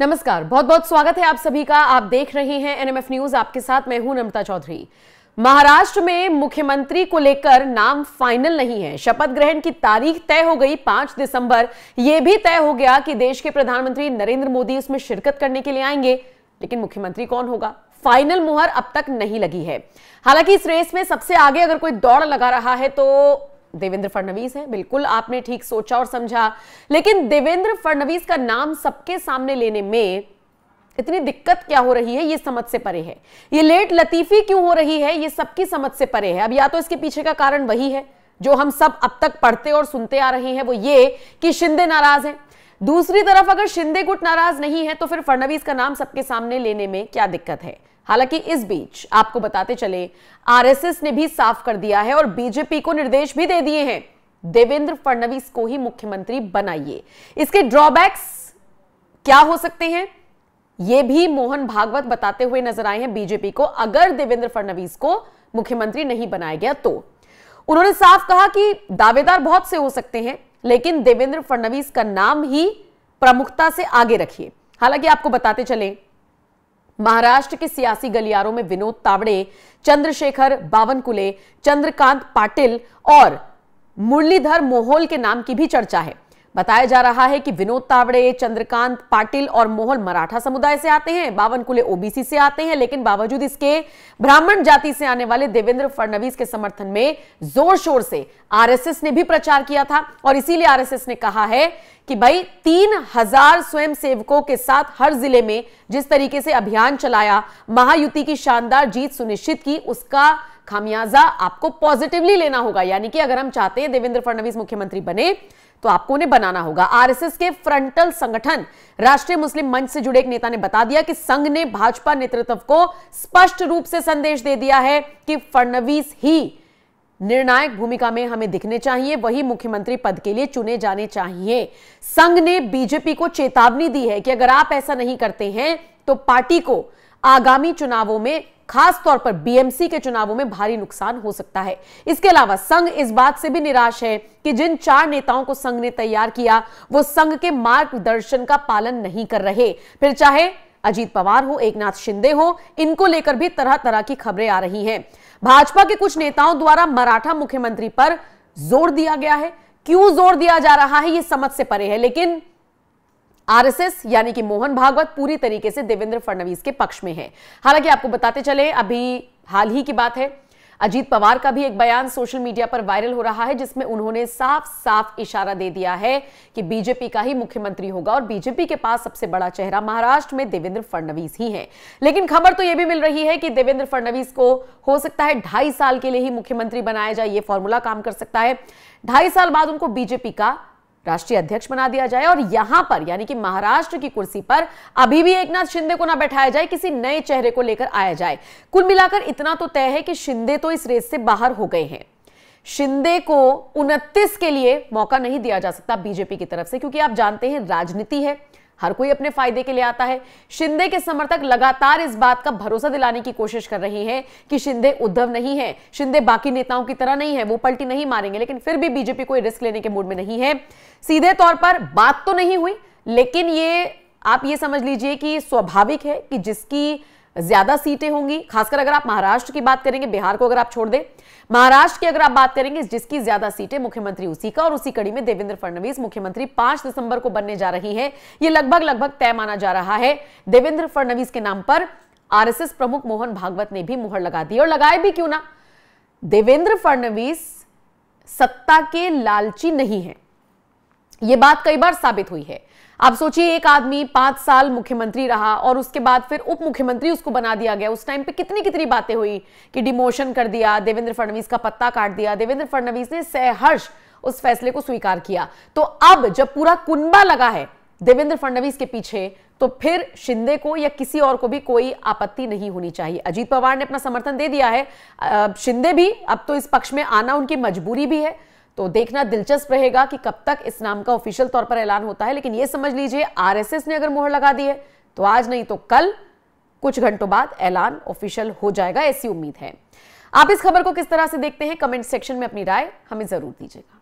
नमस्कार बहुत बहुत स्वागत है आप सभी का आप देख रहे हैं एनएमएफ न्यूज आपके साथ मैं हूं नमता चौधरी महाराष्ट्र में मुख्यमंत्री को लेकर नाम फाइनल नहीं है शपथ ग्रहण की तारीख तय हो गई पांच दिसंबर यह भी तय हो गया कि देश के प्रधानमंत्री नरेंद्र मोदी उसमें शिरकत करने के लिए आएंगे लेकिन मुख्यमंत्री कौन होगा फाइनल मुहर अब तक नहीं लगी है हालांकि इस रेस में सबसे आगे अगर कोई दौड़ लगा रहा है तो देवेंद्र फडणवीस हैं बिल्कुल आपने ठीक सोचा और समझा लेकिन देवेंद्र फडणवीस का नाम सबके सामने लेने में इतनी दिक्कत क्या हो रही है ये समझ से परे है ये लेट लतीफी क्यों हो रही है ये सबकी समझ से परे है अब या तो इसके पीछे का कारण वही है जो हम सब अब तक पढ़ते और सुनते आ रहे हैं वो ये कि शिंदे नाराज हैं दूसरी तरफ अगर शिंदे गुट नाराज नहीं है तो फिर फडणवीस का नाम सबके सामने लेने में क्या दिक्कत है हालांकि इस बीच आपको बताते चले आरएसएस ने भी साफ कर दिया है और बीजेपी को निर्देश भी दे दिए हैं देवेंद्र फडणवीस को ही मुख्यमंत्री बनाइए इसके ड्रॉबैक्स क्या हो सकते हैं ये भी मोहन भागवत बताते हुए नजर आए हैं बीजेपी को अगर देवेंद्र फडणवीस को मुख्यमंत्री नहीं बनाया गया तो उन्होंने साफ कहा कि दावेदार बहुत से हो सकते हैं लेकिन देवेंद्र फडणवीस का नाम ही प्रमुखता से आगे रखिए हालांकि आपको बताते चले महाराष्ट्र के सियासी गलियारों में विनोद तावड़े चंद्रशेखर बावनकुले चंद्रकांत पाटिल और मुरलीधर मोहोल के नाम की भी चर्चा है बताया जा रहा है कि विनोद तावड़े चंद्रकांत पाटिल और मोहन मराठा समुदाय से आते हैं बावन कुले ओबीसी से आते हैं लेकिन बावजूद इसके ब्राह्मण जाति से आने वाले देवेंद्र फडणवीस के समर्थन में जोर शोर से आरएसएस ने भी प्रचार किया था और इसीलिए आरएसएस ने कहा है कि भाई तीन हजार स्वयं सेवकों के साथ हर जिले में जिस तरीके से अभियान चलाया महायुति की शानदार जीत सुनिश्चित की उसका खामियाजा आपको पॉजिटिवली लेना होगा यानी कि अगर हम चाहते हैं देवेंद्र फडणवीस मुख्यमंत्री बने तो आपको उन्हें बनाना होगा आरएसएस के फ्रंटल संगठन राष्ट्रीय मुस्लिम मंच से जुड़े एक नेता ने बता दिया कि संघ ने भाजपा नेतृत्व को स्पष्ट रूप से संदेश दे दिया है कि फडणवीस ही निर्णायक भूमिका में हमें दिखने चाहिए वही मुख्यमंत्री पद के लिए चुने जाने चाहिए संघ ने बीजेपी को चेतावनी दी है कि अगर आप ऐसा नहीं करते हैं तो पार्टी को आगामी चुनावों में खास तौर पर बीएमसी के चुनावों में भारी नुकसान हो सकता है इसके अलावा संघ इस बात से भी निराश है कि जिन चार नेताओं को संघ ने तैयार किया वो संघ के मार्गदर्शन का पालन नहीं कर रहे फिर चाहे अजीत पवार हो एकनाथ शिंदे हो इनको लेकर भी तरह तरह की खबरें आ रही हैं भाजपा के कुछ नेताओं द्वारा मराठा मुख्यमंत्री पर जोर दिया गया है क्यों जोर दिया जा रहा है ये समझ से परे है लेकिन आरएसएस यानी कि मोहन भागवत पूरी तरीके से देवेंद्र फडणवीस के पक्ष में है हालांकि आपको बताते चले अभी हाल ही की बात है अजीत पवार का भी एक बयान सोशल मीडिया पर वायरल हो रहा है जिसमें उन्होंने साफ साफ इशारा दे दिया है कि बीजेपी का ही मुख्यमंत्री होगा और बीजेपी के पास सबसे बड़ा चेहरा महाराष्ट्र में देवेंद्र फडणवीस ही हैं लेकिन खबर तो यह भी मिल रही है कि देवेंद्र फडणवीस को हो सकता है ढाई साल के लिए ही मुख्यमंत्री बनाया जाए ये फॉर्मूला काम कर सकता है ढाई साल बाद उनको बीजेपी का राष्ट्रीय अध्यक्ष बना दिया जाए और यहां पर यानी कि महाराष्ट्र की कुर्सी पर अभी भी एक शिंदे को ना बैठाया जाए किसी नए चेहरे को लेकर आया जाए कुल मिलाकर इतना तो तय है कि शिंदे तो इस रेस से बाहर हो गए हैं शिंदे को 29 के लिए मौका नहीं दिया जा सकता बीजेपी की तरफ से क्योंकि आप जानते हैं राजनीति है हर कोई अपने फायदे के लिए आता है शिंदे के समर्थक लगातार इस बात का भरोसा दिलाने की कोशिश कर रहे हैं कि शिंदे उद्धव नहीं है शिंदे बाकी नेताओं की तरह नहीं है वो पलटी नहीं मारेंगे लेकिन फिर भी बीजेपी कोई रिस्क लेने के मूड में नहीं है सीधे तौर पर बात तो नहीं हुई लेकिन ये आप ये समझ लीजिए कि स्वाभाविक है कि जिसकी ज्यादा सीटें होंगी खासकर अगर आप महाराष्ट्र की बात करेंगे बिहार को अगर आप छोड़ दें महाराष्ट्र की अगर आप बात करेंगे जिसकी ज्यादा सीटें मुख्यमंत्री उसी का और उसी कड़ी में देवेंद्र फडणवीस मुख्यमंत्री पांच दिसंबर को बनने जा रही है यह लगभग लगभग तय माना जा रहा है देवेंद्र फडणवीस के नाम पर आरएसएस प्रमुख मोहन भागवत ने भी मुहर लगा दी और लगाए भी क्यों ना देवेंद्र फडणवीस सत्ता के लालची नहीं है यह बात कई बार साबित हुई है आप सोचिए एक आदमी पांच साल मुख्यमंत्री रहा और उसके बाद फिर उप मुख्यमंत्री उसको बना दिया गया उस टाइम पे कितनी कितनी बातें हुई कि डिमोशन कर दिया देवेंद्र फडणवीस का पत्ता काट दिया देवेंद्र फडणवीस ने सहर्ष उस फैसले को स्वीकार किया तो अब जब पूरा कुंबा लगा है देवेंद्र फडणवीस के पीछे तो फिर शिंदे को या किसी और को भी कोई आपत्ति नहीं होनी चाहिए अजीत पवार ने अपना समर्थन दे दिया है शिंदे भी अब तो इस पक्ष में आना उनकी मजबूरी भी है तो देखना दिलचस्प रहेगा कि कब तक इस नाम का ऑफिशियल तौर पर ऐलान होता है लेकिन यह समझ लीजिए आरएसएस ने अगर मोहर लगा दी है तो आज नहीं तो कल कुछ घंटों बाद ऐलान ऑफिशियल हो जाएगा ऐसी उम्मीद है आप इस खबर को किस तरह से देखते हैं कमेंट सेक्शन में अपनी राय हमें जरूर दीजिएगा